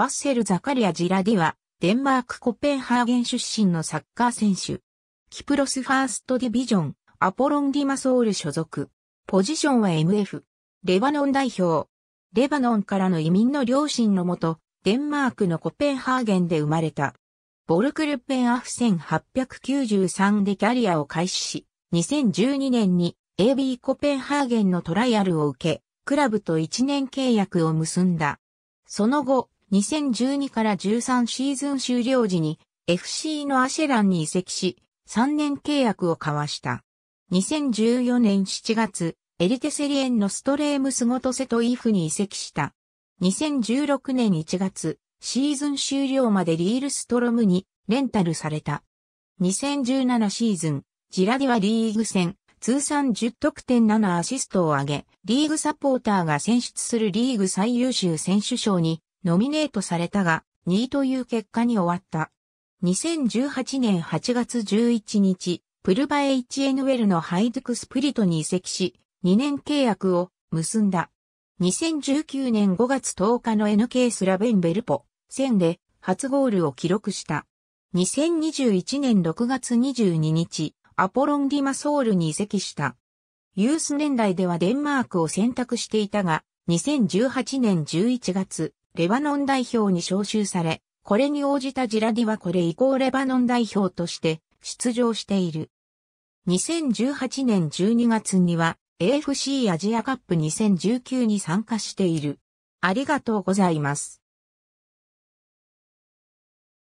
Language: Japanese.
バッセル・ザカリア・ジラディは、デンマーク・コペンハーゲン出身のサッカー選手。キプロスファーストディビジョン、アポロン・ディマソール所属。ポジションは MF。レバノン代表。レバノンからの移民の両親のもと、デンマークのコペンハーゲンで生まれた。ボルクルペンアフ1893でキャリアを開始し、2012年に AB コペンハーゲンのトライアルを受け、クラブと1年契約を結んだ。その後、2012から13シーズン終了時に FC のアシェランに移籍し、3年契約を交わした。2014年7月、エリテセリエンのストレームスゴトセトイフに移籍した。2016年1月、シーズン終了までリールストロムにレンタルされた。2017シーズン、ジラディはリーグ戦、通算10得点7アシストを挙げ、リーグサポーターが選出するリーグ最優秀選手賞にノミネートされたが、2位という結果に終わった。2018年8月11日、プルバエ h n ルのハイドゥクスプリトに移籍し、2年契約を結んだ。2019年5月10日の NK スラベンベルポ、戦で初ゴールを記録した。2021年6月22日、アポロン・ディマソールに移籍した。ユース年代ではデンマークを選択していたが、2018年11月、レバノン代表に招集され、これに応じたジラディはこれ以降レバノン代表として出場している。2018年12月には AFC アジアカップ2019に参加している。ありがとうございます。